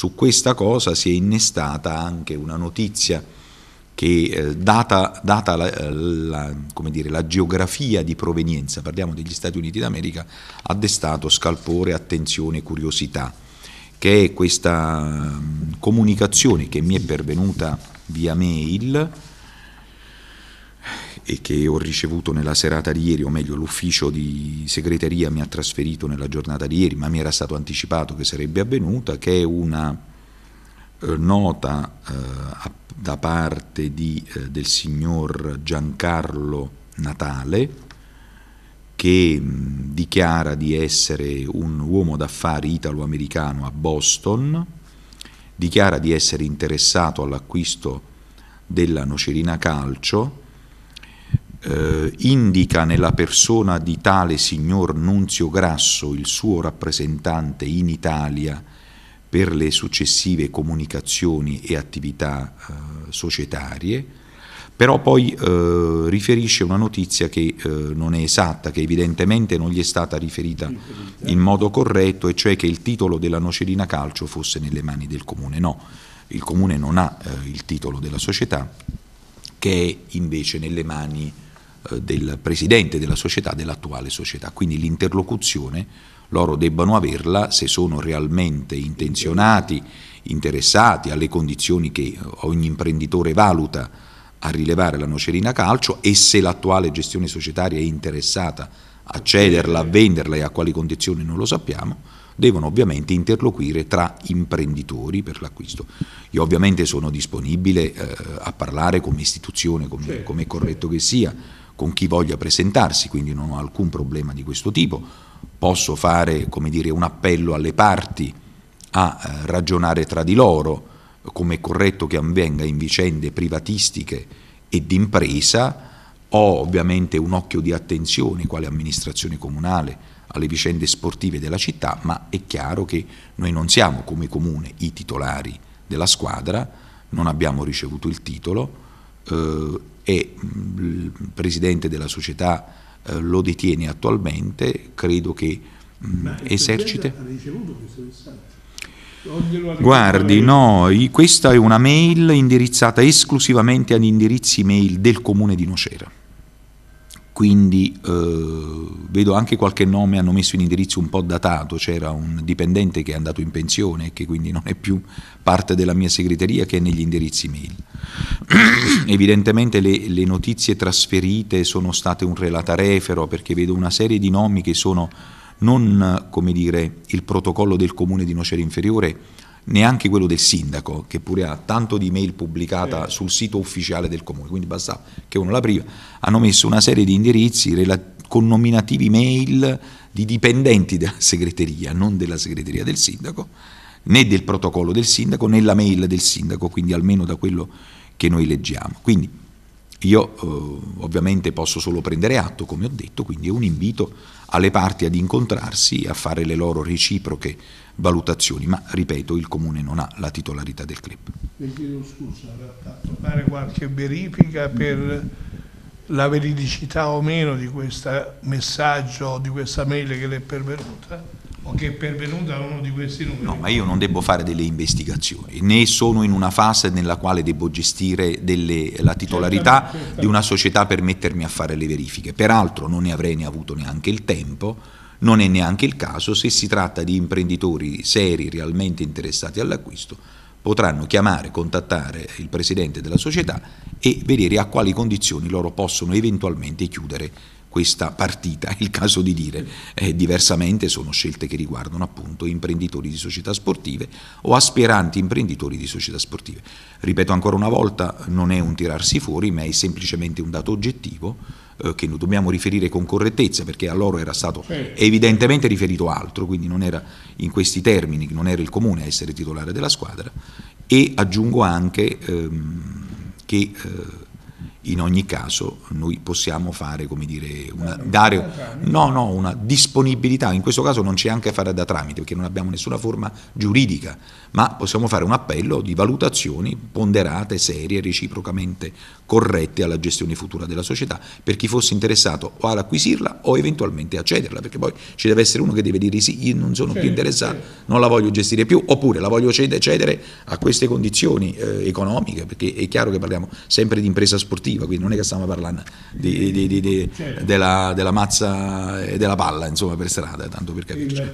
Su questa cosa si è innestata anche una notizia che eh, data, data la, eh, la, dire, la, geografia di provenienza, parliamo degli Stati Uniti d'America, ha destato scalpore, attenzione, curiosità, che è questa mm, comunicazione che mi è pervenuta via mail e che ho ricevuto nella serata di ieri, o meglio l'ufficio di segreteria mi ha trasferito nella giornata di ieri, ma mi era stato anticipato che sarebbe avvenuta, che è una eh, nota eh, da parte di, eh, del signor Giancarlo Natale, che mh, mm, dichiara di essere un uomo d'affari italo-americano a Boston, dichiara di essere interessato all'acquisto della Nocerina Calcio, eh, indica nella persona di tale signor Nunzio Grasso il suo rappresentante in Italia per le successive comunicazioni e attività eh, societarie, però poi eh, riferisce una notizia che eh, non è esatta, che evidentemente non gli è stata riferita in modo corretto, e cioè che il titolo della Nocerina Calcio fosse nelle mani del Comune. No, il Comune non ha eh, il titolo della società, che è invece nelle mani eh, del presidente della società, dell'attuale società. Quindi l'interlocuzione loro debbano averla se sono realmente intenzionati, interessati alle condizioni che eh, ogni imprenditore valuta a rilevare la nocerina calcio e se l'attuale gestione societaria è interessata a cederla, a venderla e a quali condizioni non lo sappiamo, devono ovviamente interloquire tra imprenditori per l'acquisto. Io ovviamente sono disponibile eh, a parlare come istituzione, come, certo. come è corretto che sia, con chi voglia presentarsi, quindi non ho alcun problema di questo tipo, posso fare dire, un appello alle parti a eh, ragionare tra di loro, come è corretto che avvenga in vicende privatistiche e d'impresa, ho ovviamente un occhio di attenzione quale amministrazione comunale alle vicende sportive della città, ma è chiaro che noi non siamo come comune i titolari della squadra, non abbiamo ricevuto il titolo eh, e il presidente della società eh, lo detiene attualmente, credo che mh, esercite. Ha ricevuto questo messaggio? Guardi, no, questa è una mail indirizzata esclusivamente agli indirizzi mail del comune di Nocera quindi eh, vedo anche qualche nome hanno messo in indirizzo un po' datato, c'era un dipendente che è andato in pensione e che quindi non è più parte della mia segreteria che è negli indirizzi mail. Evidentemente le, le, notizie trasferite sono state un relatarefero perché vedo una serie di nomi che sono non come dire il protocollo del comune di Nocera Inferiore neanche quello del sindaco, che pure ha tanto di mail pubblicata sì. sul sito ufficiale del comune, quindi basta che uno la priva, hanno messo una serie di indirizzi con nominativi mail di dipendenti della segreteria, non della segreteria del sindaco, né del protocollo del sindaco, né la mail del sindaco, quindi almeno da quello che noi leggiamo. Quindi, io eh, ovviamente posso solo prendere atto, come ho detto, quindi è un invito alle parti ad incontrarsi e a fare le loro reciproche valutazioni, ma ripeto, il Comune non ha la titolarità del club. Le chiedo scusa, era fatto fare qualche verifica per la veridicità o meno di questo messaggio, di questa mail che le è pervenuta? o che è pervenuta da uno di questi numeri. No, ma io non devo fare delle investigazioni, né sono in una fase nella quale devo gestire delle, la titolarità certo, certo. di una società per mettermi a fare le verifiche. Peraltro non ne avrei ne avuto neanche il tempo, non è neanche il caso, se si tratta di imprenditori seri, realmente interessati all'acquisto, potranno chiamare, contattare il presidente della società e vedere a quali condizioni loro possono eventualmente chiudere questa partita, è il caso di dire. Eh, diversamente sono scelte che riguardano appunto imprenditori di società sportive o aspiranti imprenditori di società sportive. Ripeto ancora una volta, non è un tirarsi fuori, ma è semplicemente un dato oggettivo eh, che noi dobbiamo riferire con correttezza perché a loro era stato certo. evidentemente riferito altro, quindi non era in questi termini, non era il comune a essere titolare della squadra e aggiungo anche ehm, che eh, in ogni caso noi possiamo fare, come dire, una, dare no, no, una disponibilità, in questo caso non c'è anche a fare da tramite perché non abbiamo nessuna forma giuridica, ma possiamo fare un appello di valutazioni ponderate, serie, reciprocamente corrette alla gestione futura della società per chi fosse interessato o ad acquisirla o eventualmente a cederla, perché poi ci deve essere uno che deve dire sì, io non sono più interessato, non la voglio gestire più, oppure la voglio cedere a queste condizioni eh, economiche, perché è chiaro che parliamo sempre di impresa sportiva sportiva, quindi non è che stiamo parlando di, di, di, certo. della, della, mazza e della palla insomma, per strada, tanto per capirci.